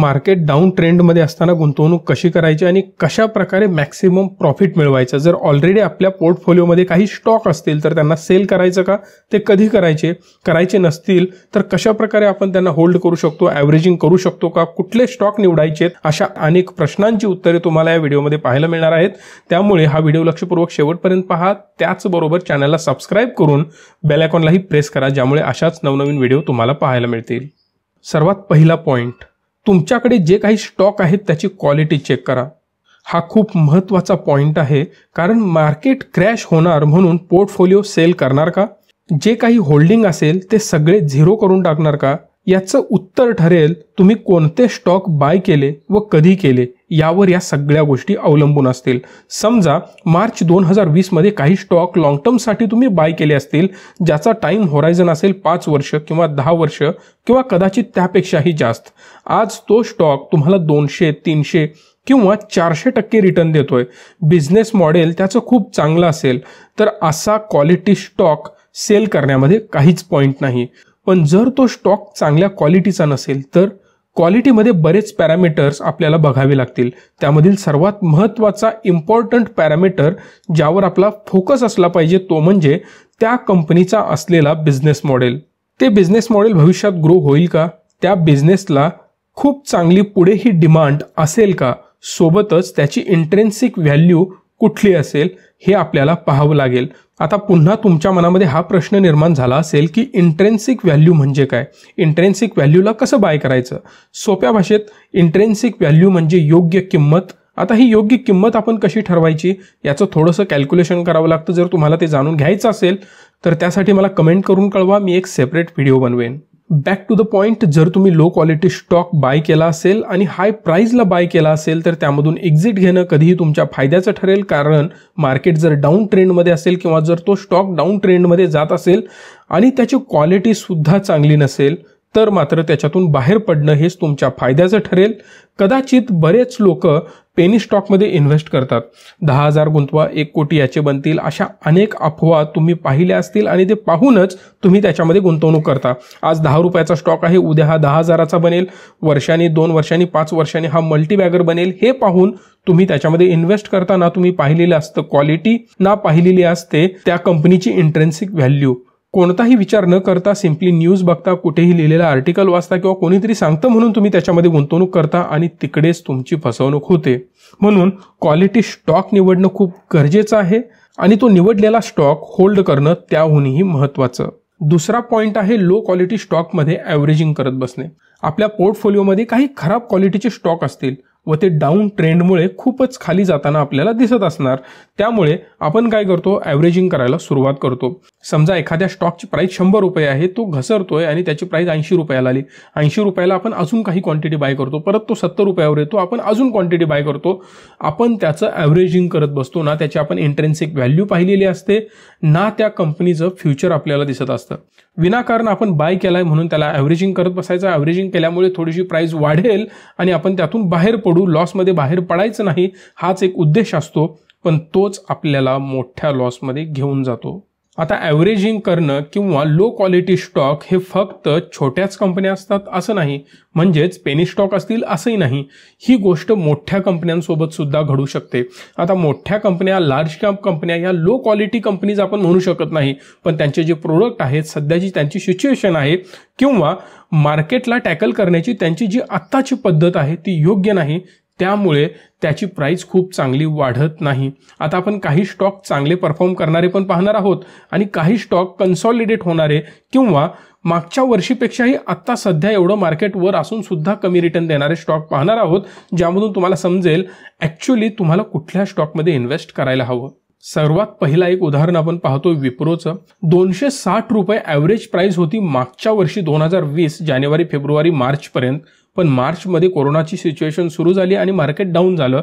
market down ट्रेंडमध्ये असताना गुंतवणूक कशी करायची आणि कशा प्रकारे मॅक्सिमम प्रॉफिट मिळवायचं जर ऑलरेडी आपल्या पोर्टफोलिओमध्ये काही स्टॉक असतील तर त्यांना सेल करायचं का ते कधी करायचे करायचे नसतील तर कशा प्रकारे आपण त्यांना होल्ड करू शकतो ॲव्हरेजिंग करू शकतो का कुठले स्टॉक निवडायचे अशा अनेक प्रश्नांची उत्तरे तुम्हाला या व्हिडिओमध्ये पाहायला मिळणार आहेत त्यामुळे हा व्हिडिओ लक्षपूर्वक शेवटपर्यंत पहा त्याचबरोबर चॅनलला सबस्क्राईब करून बेलॅकॉनलाही प्रेस करा ज्यामुळे अशाच नवनवीन व्हिडिओ तुम्हाला पाहायला मिळतील सर्वात पहिला पॉईंट तुमच्याकडे जे काही स्टॉक आहेत त्याची क्वालिटी चेक करा हा खूप महत्वाचा पॉइंट आहे कारण मार्केट क्रॅश होणार म्हणून पोर्टफोलिओ सेल करणार का जे काही होल्डिंग असेल ते सगळे झिरो करून टाकणार का याचं उत्तर ठरेल तुम्ही कोणते स्टॉक बाय केले व कधी केले यावर या सगळ्या गोष्टी अवलंबून असतील समजा मार्च दोन हजार वीसमध्ये काही स्टॉक लाँग टर्मसाठी तुम्ही बाय केले असतील ज्याचा टाईम होरायझन असेल पाच वर्ष किंवा दहा वर्ष किंवा कदाचित त्यापेक्षाही जास्त आज तो स्टॉक तुम्हाला दोनशे तीनशे किंवा चारशे टक्के रिटर्न देतोय बिझनेस मॉडेल त्याचं खूप चांगलं असेल तर असा क्वालिटी स्टॉक सेल करण्यामध्ये काहीच पॉईंट नाही पण जर तो स्टॉक चांगल्या क्वालिटीचा नसेल तर क्वालिटीमध्ये बरेच पॅरामीटर्स आपल्याला बघावे लागतील त्यामधील सर्वात महत्त्वाचा इम्पॉर्टंट पॅरामीटर ज्यावर आपला फोकस असला पाहिजे तो म्हणजे त्या कंपनीचा असलेला बिझनेस मॉडेल ते बिझनेस मॉडेल भविष्यात ग्रो होईल का त्या बिझनेसला खूप चांगली पुढे ही डिमांड असेल का सोबतच त्याची इंट्रेन्सिक व्हॅल्यू कुठली असेल हे आपल्याला पाहावं लागेल आता पुन्हा तुमच्या मनामध्ये हा प्रश्न निर्माण झाला असेल की इंट्रेन्सिक व्हॅल्यू म्हणजे काय इंट्रेन्सिक व्हॅल्यूला कसं बाय करायचं सोप्या भाषेत इंट्रेन्सिक व्हॅल्यू म्हणजे योग्य किंमत आता ही योग्य किंमत आपण कशी ठरवायची याचं थोडंसं कॅल्क्युलेशन करावं लागतं जर तुम्हाला ते जाणून घ्यायचं असेल तर त्यासाठी मला कमेंट करून कळवा मी एक सेपरेट व्हिडिओ बनवेन बॅक टू द पॉईंट जर तुम्ही लो क्वालिटी स्टॉक बाय केला असेल आणि हाय प्राईजला बाय केला असेल तर त्यामधून एक्झिट घेणं कधीही तुमच्या फायद्याचं ठरेल कारण मार्केट जर डाऊन ट्रेंडमध्ये असेल किंवा जर तो स्टॉक डाऊन ट्रेंडमध्ये जात असेल आणि त्याची क्वालिटीसुद्धा चांगली नसेल तर मात्र त्याच्यातून बाहेर पडणं हेच तुमच्या फायद्याचं ठरेल कदाचित बरेच लोक पेनी स्टॉकमध्ये इन्व्हेस्ट करतात दहा हजार गुंतवा एक कोटी याचे बनतील अशा अनेक अफवा तुम्ही पाहिल्या असतील आणि ते पाहूनच तुम्ही त्याच्यामध्ये गुंतवणूक करता आज दहा रुपयाचा स्टॉक आहे उद्या हा दहा हजाराचा बनेल वर्षांनी दोन वर्षांनी पाच वर्षांनी हा मल्टीबॅगर बनेल हे पाहून तुम्ही त्याच्यामध्ये इन्व्हेस्ट ना तुम्ही पाहिलेलं असतं क्वालिटी ना पाहिलेली असते त्या कंपनीची इंट्रेन्सिक व्हॅल्यू कोणताही विचार न करता सिम्पली न्यूज बघता कुठेही लिहिलेला आर्टिकल वाचता किंवा कोणीतरी सांगतं म्हणून तुम्ही त्याच्यामध्ये गुंतवणूक करता आणि तिकडेच तुमची फसवणूक होते म्हणून क्वालिटी स्टॉक निवडणं खूप गरजेचं आहे आणि तो निवडलेला स्टॉक होल्ड करणं त्याहूनही महत्त्वाचं दुसरा पॉईंट आहे लो क्वालिटी स्टॉकमध्ये ॲव्हरेजिंग करत बसणे आपल्या पोर्टफोलिओमध्ये काही खराब क्वालिटीचे स्टॉक असतील व ते डाऊन ट्रेंडमुळे खूपच खाली जाताना आपल्याला दिसत असणार त्यामुळे आपण काय करतो ॲव्हरेजिंग करायला सुरुवात करतो समजा एखाद्या स्टॉकची प्राईस शंभर रुपये आहे तो घसरतोय आणि त्याची प्राईस ऐंशी रुपयाला आली ऐंशी रुपयाला आपण अजून काही क्वांटिटी बाय करतो परत तो सत्तर रुपयावर येतो आपण अजून क्वांटिटी बाय करतो आपण त्याचं ॲव्हरेजिंग करत बसतो ना त्याची आपण एंट्रेन्सिक व्हॅल्यू पाहिलेली असते ना त्या कंपनीचं फ्युचर आपल्याला दिसत असतं विनाकारण आपण बाय केलाय म्हणून त्याला ॲव्हरेजिंग करत बसायचं ॲव्हरेजिंग केल्यामुळे थोडीशी प्राईस वाढेल आणि आपण त्यातून बाहेर पडू लॉस लॉसमध्ये बाहेर पडायचं नाही हाच एक उद्देश असतो पण तोच आपल्याला मोठ्या लॉसमध्ये घेऊन जातो आता ॲव्हरेजिंग करणं किंवा लो क्वालिटी स्टॉक हे फक्त छोट्याच कंपन्या असतात असं नाही म्हणजेच पेनी स्टॉक असतील असंही नाही ही गोष्ट मोठ्या कंपन्यांसोबत सुद्धा घडू शकते आता मोठ्या कंपन्या लार्ज कॅम्प कंपन्या या लो क्वालिटी कंपनीज आपण म्हणू शकत नाही पण त्यांचे जे प्रोडक्ट आहेत सध्याची त्यांची सिच्युएशन आहे किंवा मार्केटला टॅकल करण्याची त्यांची जी आत्ताची पद्धत आहे ती योग्य नाही त्यामुळे त्याची प्राईस खूप चांगली वाढत नाही आता आपण काही स्टॉक चांगले परफॉर्म करणारे पण पाहणार आहोत आणि काही स्टॉक कन्सॉलिडेट होणारे किंवा मागच्या वर्षीपेक्षाही आत्ता सध्या एवढं मार्केट वर असून सुद्धा कमी रिटर्न देणारे स्टॉक पाहणार आहोत ज्यामधून तुम्हाला समजेल ॲक्च्युली तुम्हाला कुठल्या स्टॉकमध्ये इन्व्हेस्ट करायला हवं सर्वात पहिला एक उदाहरण आपण पाहतो विप्रोचं दोनशे साठ रुपये ॲव्हरेज प्राईस होती मागच्या वर्षी दोन हजार वीस जानेवारी फेब्रुवारी मार्चपर्यंत पण मार्चमध्ये कोरोनाची सिच्युएशन सुरू झाली आणि मार्केट डाऊन झालं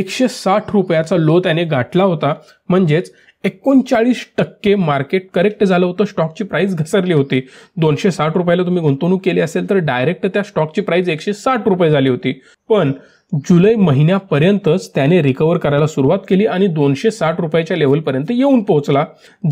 एकशे साठ रुपयाचा लो त्याने गाठला होता म्हणजेच एकोणचाळीस टक्के मार्केट करेक्ट झालं होतं स्टॉकची प्राइस घसरली होती दोनशे साठ रुपयाला तुम्ही गुंतवणूक केली असेल तर डायरेक्ट त्या स्टॉकची प्राइस एकशे साठ रुपये झाली होती पण जुलै महिन्यापर्यंतच त्याने रिकवर करायला सुरुवात केली आणि दोनशे साठ रुपयाच्या लेवलपर्यंत येऊन पोहोचला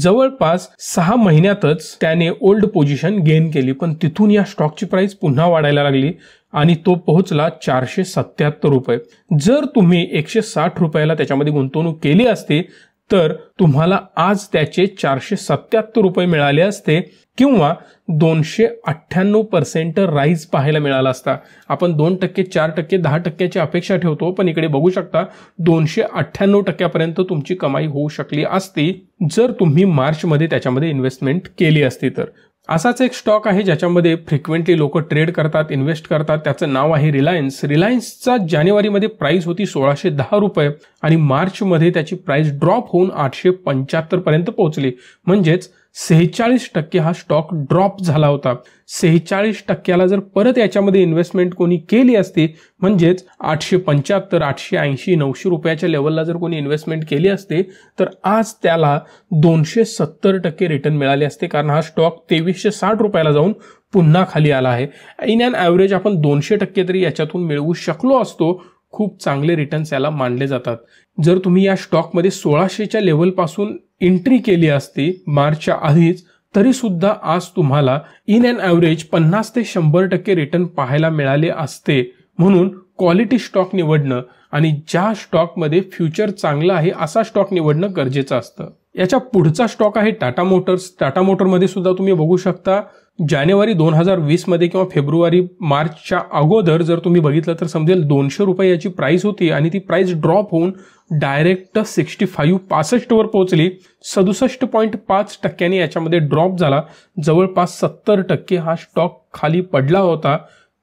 जवळपास सहा महिन्यातच त्याने ओल्ड पोझिशन गेन केली पण तिथून या स्टॉकची प्राइस पुन्हा वाढायला लागली आणि तो पोहोचला चारशे सत्याहत्तर रुपये जर तुम्ही एकशे साठ रुपयाला त्याच्यामध्ये गुंतवणूक केली असती तर तुम्हाला आज त्याचे चारशे सत्याहत्तर रुपये मिळाले असते किंवा दोनशे अठ्ठ्याण्णव पर्सेंट राईज पाहायला मिळाला असता आपण दोन टक्के चार टक्के दहा टक्क्याची अपेक्षा ठेवतो पण इकडे बघू शकता दोनशे अठ्ठ्याण्णव टक्क्यापर्यंत तुमची कमाई होऊ शकली असती जर तुम्ही मार्चमध्ये त्याच्यामध्ये इन्व्हेस्टमेंट केली असती तर असाच एक स्टॉक आहे ज्याच्यामध्ये फ्रिक्वेंटली लोक ट्रेड करतात इन्व्हेस्ट करतात त्याचं नाव आहे रिलायन्स रिलायन्सचा जानेवारीमध्ये प्राइस होती सोळाशे दहा रुपये आणि मार्चमध्ये त्याची प्राइस ड्रॉप होऊन आठशे पंच्याहत्तर पर्यंत पोहोचली म्हणजेच सेहेचाळीस टक्के हा स्टॉक ड्रॉप झाला होता सेहेचाळीस टक्क्याला जर परत याच्यामध्ये इन्व्हेस्टमेंट कोणी केली असती म्हणजेच आठशे पंच्याहत्तर आठशे ऐंशी नऊशे रुपयाच्या लेवलला जर कोणी इन्व्हेस्टमेंट केली असते तर आज त्याला दोनशे सत्तर टक्के रिटर्न मिळाले असते कारण हा स्टॉक तेवीसशे साठ रुपयाला जाऊन पुन्हा खाली आला आहे इन अँड ॲव्हरेज आपण दोनशे टक्के तरी याच्यातून मिळवू शकलो असतो खूप चांगले रिटर्न्स याला मानले जातात जर तुम्ही या स्टॉकमध्ये सोळाशेच्या लेवलपासून एंट्री केली असती मार्चच्या आधीच तरी सुद्धा आज तुम्हाला इन अँड ॲव्हरेज पन्नास ते शंभर टक्के रिटर्न पाहायला मिळाले असते म्हणून क्वालिटी स्टॉक निवडणं आणि ज्या स्टॉकमध्ये फ्युचर चांगला आहे असा स्टॉक निवडणं गरजेचं असतं याच्या पुढचा स्टॉक आहे टाटा मोटर्स टाटा मोटरमध्ये सुद्धा तुम्ही बघू शकता जानेवारी दोन हजार वीसमध्ये किंवा फेब्रुवारी मार्चच्या अगोदर जर तुम्ही बघितलं तर समजेल दोनशे रुपये याची प्राईस होती आणि ती प्राइस ड्रॉप होऊन डायरेक्ट सिक्स्टी फाईव्ह पासष्टवर पोहोचली सदुसष्ट पॉईंट पाच टक्क्यांनी याच्यामध्ये ड्रॉप झाला जवळपास सत्तर टक्के हा स्टॉक खाली पडला होता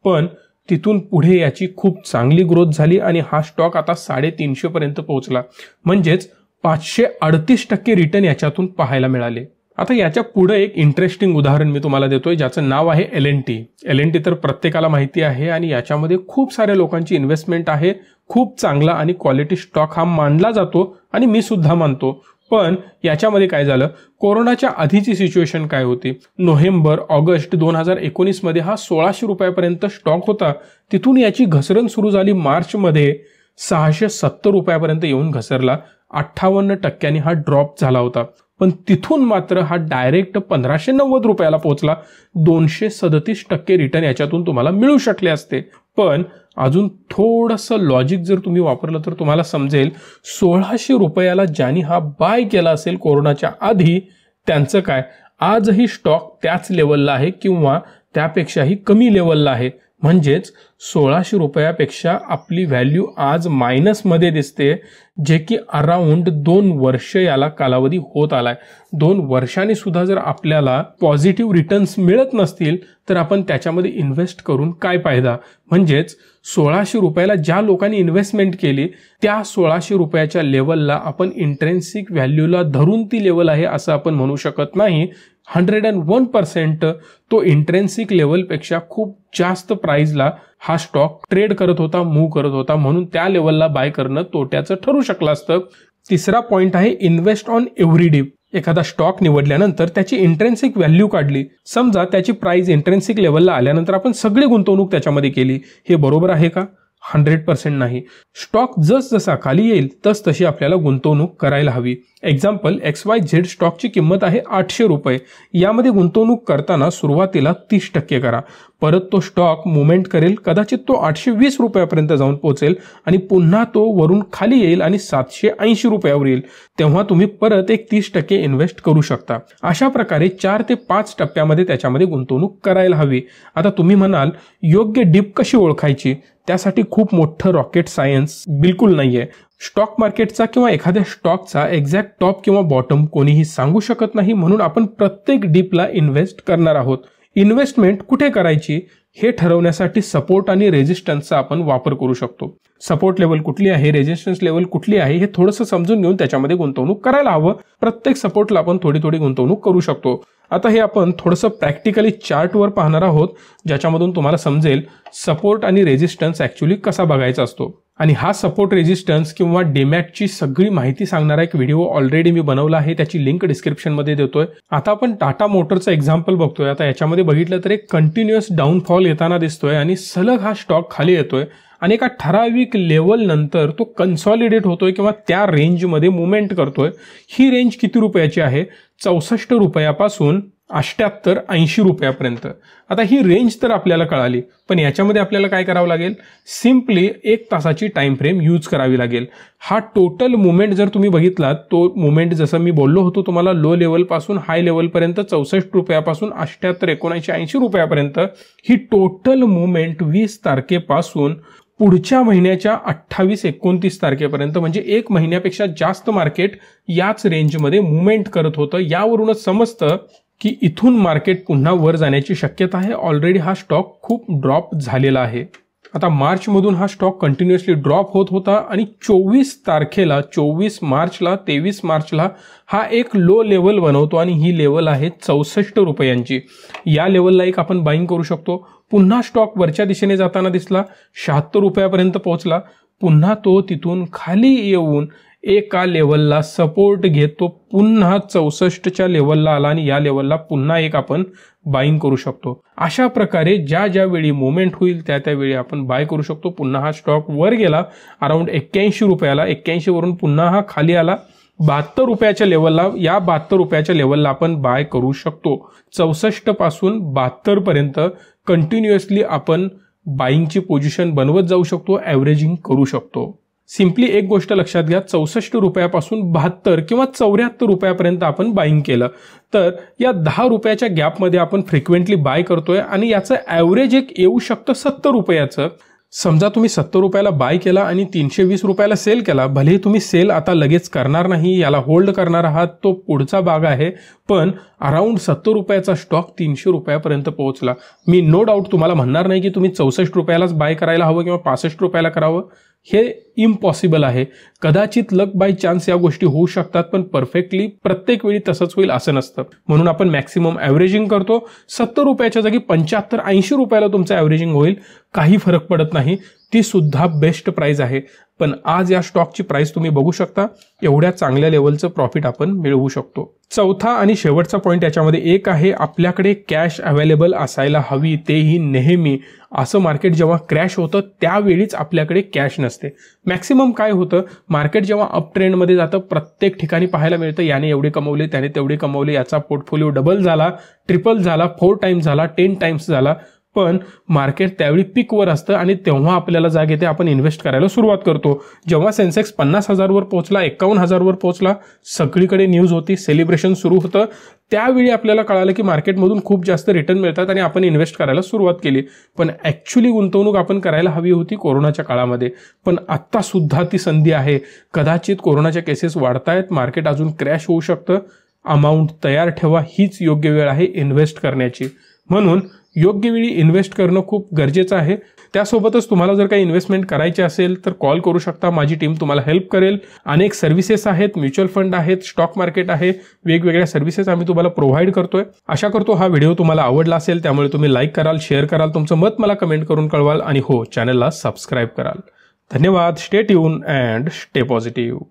पण तिथून पुढे याची खूप चांगली ग्रोथ झाली आणि हा स्टॉक आता साडेतीनशेपर्यंत पोहोचला म्हणजेच पाचशे अडतीस टक्के रिटर्न याच्यातून पाहायला मिळाले आता याच्या पुढे एक इंटरेस्टिंग उदाहरण मी तुम्हाला देतोय ज्याचं नाव आहे L N T L N T तर प्रत्येकाला माहिती आहे आणि याच्यामध्ये खूप साऱ्या लोकांची इन्व्हेस्टमेंट आहे खूप चांगला आणि क्वालिटी स्टॉक हा मानला जातो आणि मी सुद्धा मानतो पण याच्यामध्ये काय झालं कोरोनाच्या आधीची सिच्युएशन काय होती नोव्हेंबर ऑगस्ट दोन हजार एकोणीसमध्ये हा सोळाशे रुपयापर्यंत स्टॉक होता तिथून याची घसरण सुरू झाली मार्चमध्ये सहाशे सत्तर रुपयापर्यंत येऊन घसरला अठ्ठावन्न टक्क्यांनी हा ड्रॉप झाला होता पण तिथून मात्र हा डायरेक्ट पंधराशे नव्वद रुपयाला पोहोचला दोनशे सदतीस टक्के रिटर्न याच्यातून तुम्हाला मिळू शकले असते पण अजून थोडंसं लॉजिक जर तुम्ही वापरलं तर तुम्हाला समजेल सोळाशे रुपयाला ज्यांनी हा बाय केला असेल कोरोनाच्या आधी त्यांचं काय आजही स्टॉक त्याच लेवलला आहे किंवा त्यापेक्षाही कमी लेवलला आहे म्हणजेच सोळाशे रुपयापेक्षा आपली व्हॅल्यू आज मायनसमध्ये दिसते जे की अराउंड दोन वर्ष याला कालावधी होत आलाय दोन वर्षांनी सुद्धा जर आपल्याला पॉझिटिव्ह रिटर्न्स मिळत नसतील तर आपण त्याच्यामध्ये इन्व्हेस्ट करून काय फायदा म्हणजेच सोळाशे रुपयाला ज्या लोकांनी इन्व्हेस्टमेंट केली त्या सोळाशे रुपयाच्या लेवलला आपण इंट्रेन्सिक व्हॅल्यूला धरून ती लेवल आहे असं आपण म्हणू शकत नाही हंड्रेड अँड वन पर्सेंट तो इंट्रेन्सिक लेवलपेक्षा खूप जास्त प्राइसला हा स्टॉक ट्रेड करत होता मूव्ह करत होता म्हणून त्या लेवलला बाय करणं तोट्याचं ठरू शकलं असतं तिसरा पॉईंट आहे इन्व्हेस्ट ऑन एव्हरी डे एखादा स्टॉक निवडल्यानंतर त्याची इंट्रेन्सिक व्हॅल्यू काढली समजा त्याची प्राइस इंट्रेन्सिक लेवलला आल्यानंतर आपण सगळी गुंतवणूक त्याच्यामध्ये केली हे बरोबर आहे का हंड्रेड पर्सेंट नाही स्टॉक जस जसा खाली येईल तस तशी आपल्याला गुंतवणूक करायला हवी एक्झाम्पल एक्स वाय झेड स्टॉकची किंमत आहे आठशे रुपये यामध्ये गुंतवणूक करताना सुरुवातीला तीस टक्के करा परत तो स्टॉक मुवमेंट करेल कदाचित तो आठशे वीस रुपयापर्यंत जाऊन पोहोचेल आणि पुन्हा तो वरून खाली येईल आणि सातशे ऐंशी रुपयावर येईल तेव्हा तुम्ही परत एक तीस टक्के इन्व्हेस्ट करू शकता अशा प्रकारे चार ते पाच टप्प्यामध्ये त्याच्यामध्ये गुंतवणूक करायला हवी आता तुम्ही म्हणाल योग्य डीप कशी ओळखायची त्यासाठी खूप मोठं रॉकेट सायन्स बिलकुल नाहीये स्टॉक मार्केटचा किंवा एखाद्या स्टॉकचा एक्झॅक्ट टॉप किंवा बॉटम कोणीही सांगू शकत नाही म्हणून आपण प्रत्येक डीपला इन्व्हेस्ट करणार आहोत इन्व्हेस्टमेंट कुठे करायची हे ठरवण्यासाठी सपोर्ट आणि रेजिस्टन्सचा आपण वापर करू शकतो सपोर्ट लेवल कुठली आहे रेजिस्टन्स लेवल कुठली आहे हे थोडंसं समजून घेऊन त्याच्यामध्ये गुंतवणूक करायला हवं प्रत्येक सपोर्टला आपण थोडी थोडी गुंतवणूक करू शकतो आता हे आपण थोडंसं प्रॅक्टिकली चार्टवर पाहणार आहोत ज्याच्यामधून तुम्हाला समजेल सपोर्ट आणि रेजिस्टन्स ॲक्च्युली कसा बघायचा असतो आणि हा सपोर्ट रेजिस्टन्स किंवा डेमॅटची सगळी माहिती सांगणारा एक व्हिडिओ ऑलरेडी मी बनवला आहे त्याची लिंक डिस्क्रिप्शनमध्ये देतोय आता आपण टाटा मोटरचं एक्झाम्पल बघतोय आता याच्यामध्ये बघितलं तर एक कंटिन्युअस डाऊनफॉल येताना दिसतोय आणि सलग हा स्टॉक खाली येतोय आणि एका ठराविक लेवल नंतर तो कन्सॉलिडेट होतोय किंवा त्या रेंजमध्ये मुवमेंट करतोय ही रेंज किती रुपयाची आहे चौसष्ट रुपयापासून अष्ट्याहत्तर ऐंशी रुपयापर्यंत आता ही रेंज तर आपल्याला कळाली पण याच्यामध्ये आपल्याला काय करावं लागेल सिम्पली एक तासाची टाइम फ्रेम यूज करावी लागेल हा टोटल मुवमेंट जर तुम्ही बघितलात तो मुवमेंट जसं मी बोललो होतो तुम्हाला लो लेवलपासून हाय लेवलपर्यंत चौसष्ट रुपयापासून अष्ट्याहत्तर एकोणऐंशी ऐंशी रुपयापर्यंत ही टोटल मुवमेंट वीस तारखेपासून पुढच्या महिन्याच्या अठ्ठावीस एकोणतीस तारखेपर्यंत म्हणजे एक महिन्यापेक्षा जास्त मार्केट याच रेंजमध्ये मुवमेंट करत होतं यावरूनच समजतं की इथून मार्केट पुन्हा वर जाण्याची शक्यता आहे ऑलरेडी हा स्टॉक खूप ड्रॉप झालेला आहे आता मार्चमधून हा स्टॉक कंटिन्युअसली ड्रॉप होत होता आणि चोवीस तारखेला चोवीस मार्चला तेवीस मार्चला हा एक लो लेवल बनवतो आणि ही लेवल आहे चौसष्ट रुपयांची या लेवलला एक आपण बाईंग करू शकतो पुन्हा स्टॉक वरच्या दिशेने जाताना दिसला शहात्तर रुपयापर्यंत पोहोचला पुन्हा तो तिथून खाली येऊन एका लेवलला सपोर्ट घेत तो पुन्हा चौसष्टच्या लेवलला आला आणि या लेवलला पुन्हा एक आपण बाईंग करू शकतो अशा प्रकारे ज्या ज्यावेळी मुवमेंट होईल त्या त्यावेळी आपण बाय करू शकतो पुन्हा हा स्टॉक वर गेला अराउंड एक्क्याऐंशी रुपयाला वरून पुन्हा हा खाली आला बहात्तर रुपयाच्या लेवलला या बहात्तर रुपयाच्या लेवलला आपण बाय करू शकतो चौसष्ट पासून बहात्तर पर्यंत कंटिन्युअसली आपण बाईंगची पोझिशन बनवत जाऊ शकतो ॲव्हरेजिंग करू शकतो सिम्पली एक गोष्ट लक्षात घ्या चौसष्ट रुपयापासून बहात्तर किंवा चौऱ्याहत्तर रुपयापर्यंत आपण बाईंग केलं तर या दहा रुपयाच्या गॅपमध्ये आपण फ्रिक्वेंटली बाय करतोय आणि याचं ॲव्हरेज एक येऊ शकतं सत्तर रुपयाचं समजा तुम्ही सत्तर रुपयाला बाय केला आणि तीनशे वीस रुपयाला सेल केला भलेही तुम्ही सेल आता लगेच करणार नाही याला होल्ड करणार आहात तो पुढचा भाग आहे पण अराउंड सत्तर रुपयाचा स्टॉक तीनशे रुपयापर्यंत पोहोचला मी नो डाऊट तुम्हाला म्हणणार नाही की तुम्ही चौसष्ट रुपयालाच बाय करायला हवं किंवा पासष्ट रुपयाला करावं हे इम्पॉसिबल आहे कदाचित लक बाय चान्स या गोष्टी होऊ शकतात पण परफेक्टली प्रत्येक वेळी तसंच होईल असं नसतं म्हणून आपण मॅक्सिमम एव्हरेजिंग करतो सत्तर रुपयाच्या जागी पंच्याहत्तर ऐंशी रुपयाला तुमचं ॲव्हरेजिंग होईल काही फरक पडत नाही ती सुद्धा बेस्ट प्राईज आहे पण आज या स्टॉकची प्राइस तुम्ही बघू शकता एवढ्या चांगल्या लेवलचं प्रॉफिट आपण मिळवू शकतो चौथा आणि शेवटचा पॉईंट याच्यामध्ये एक आहे आपल्याकडे कॅश अवेलेबल असायला हवी तेही नेहमी असं मार्केट जेव्हा क्रॅश होतं त्यावेळीच आपल्याकडे कॅश नसते मॅक्सिमम काय होतं मार्केट जेव्हा अप ट्रेंडमध्ये जातं प्रत्येक ठिकाणी पाहायला मिळतं याने एवढे कमवले त्याने तेवढे कमवले याचा पोर्टफोलिओ डबल झाला ट्रिपल झाला फोर टाइम्स झाला टेन टाइम्स झाला पण मार्केट त्यावेळी पीकवर असतं आणि तेव्हा आपल्याला जाग येते आपण इन्व्हेस्ट करायला सुरुवात करतो जेव्हा सेन्सेक्स पन्नास हजारवर पोहोचला एकावन्न हजारवर पोहोचला सगळीकडे न्यूज होती सेलिब्रेशन सुरू होतं त्यावेळी आपल्याला कळालं की मार्केटमधून खूप जास्त रिटर्न मिळतात आणि आपण इन्व्हेस्ट करायला सुरुवात केली पण ॲक्च्युली गुंतवणूक आपण करायला हवी होती कोरोनाच्या काळामध्ये पण आत्तासुद्धा ती संधी आहे कदाचित कोरोनाच्या केसेस वाढतायत मार्केट अजून क्रॅश होऊ शकतं अमाऊंट तयार ठेवा हीच योग्य वेळ आहे इन्व्हेस्ट करण्याची म्हणून योग्य वेळी इन्व्हेस्ट करणं खूप गरजेचं आहे त्यासोबतच तुम्हाला जर काही इन्व्हेस्टमेंट करायची असेल तर कॉल करू शकता माझी टीम तुम्हाला हेल्प करेल अनेक सर्व्हिसेस आहेत म्युच्युअल फंड आहेत स्टॉक मार्केट आहे वेगवेगळ्या सर्व्हिसेस आम्ही तुम्हाला प्रोव्हाइड करतोय आशा करतो हा व्हिडिओ तुम्हाला आवडला असेल त्यामुळे तुम्ही लाईक कराल शेअर कराल तुमचं मत मला कमेंट करून कळवाल आणि हो चॅनलला सबस्क्राईब कराल धन्यवाद stay tune and stay positive